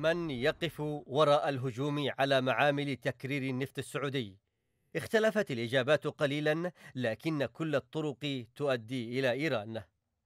من يقف وراء الهجوم على معامل تكرير النفط السعودي اختلفت الاجابات قليلا لكن كل الطرق تؤدي الى ايران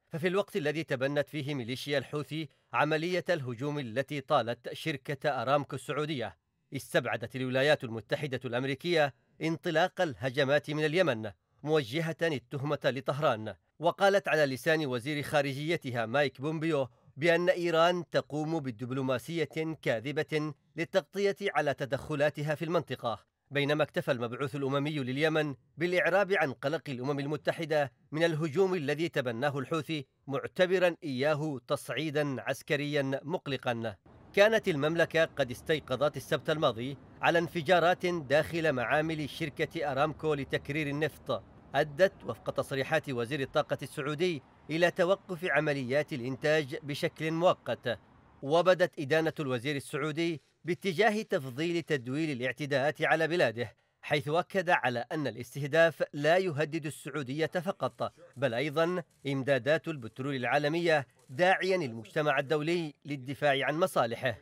ففي الوقت الذي تبنت فيه ميليشيا الحوثي عمليه الهجوم التي طالت شركه ارامكو السعوديه استبعدت الولايات المتحده الامريكيه انطلاق الهجمات من اليمن موجهه التهمه لطهران وقالت على لسان وزير خارجيتها مايك بومبيو بأن إيران تقوم بدبلوماسية كاذبة للتغطية على تدخلاتها في المنطقة بينما اكتفى المبعوث الأممي لليمن بالإعراب عن قلق الأمم المتحدة من الهجوم الذي تبناه الحوثي معتبرا إياه تصعيدا عسكريا مقلقا كانت المملكة قد استيقظت السبت الماضي على انفجارات داخل معامل شركة أرامكو لتكرير النفط أدت وفق تصريحات وزير الطاقة السعودي إلى توقف عمليات الإنتاج بشكل مؤقت وبدت إدانة الوزير السعودي باتجاه تفضيل تدويل الاعتداءات على بلاده حيث أكد على أن الاستهداف لا يهدد السعودية فقط بل أيضا إمدادات البترول العالمية داعيا المجتمع الدولي للدفاع عن مصالحه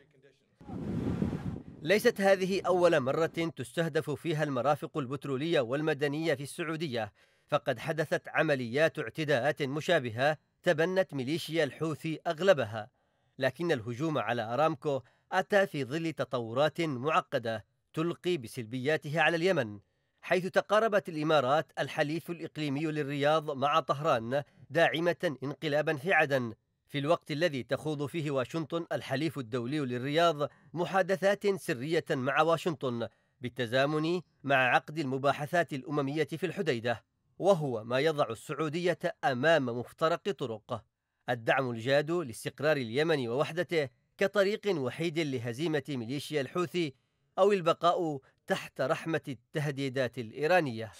ليست هذه أول مرة تستهدف فيها المرافق البترولية والمدنية في السعودية فقد حدثت عمليات اعتداءات مشابهه تبنت ميليشيا الحوثي اغلبها لكن الهجوم على ارامكو اتى في ظل تطورات معقده تلقي بسلبياتها على اليمن حيث تقاربت الامارات الحليف الاقليمي للرياض مع طهران داعمه انقلابا في عدن في الوقت الذي تخوض فيه واشنطن الحليف الدولي للرياض محادثات سريه مع واشنطن بالتزامن مع عقد المباحثات الامميه في الحديده وهو ما يضع السعودية أمام مفترق طرقه الدعم الجاد لاستقرار اليمن ووحدته كطريق وحيد لهزيمة ميليشيا الحوثي أو البقاء تحت رحمة التهديدات الإيرانية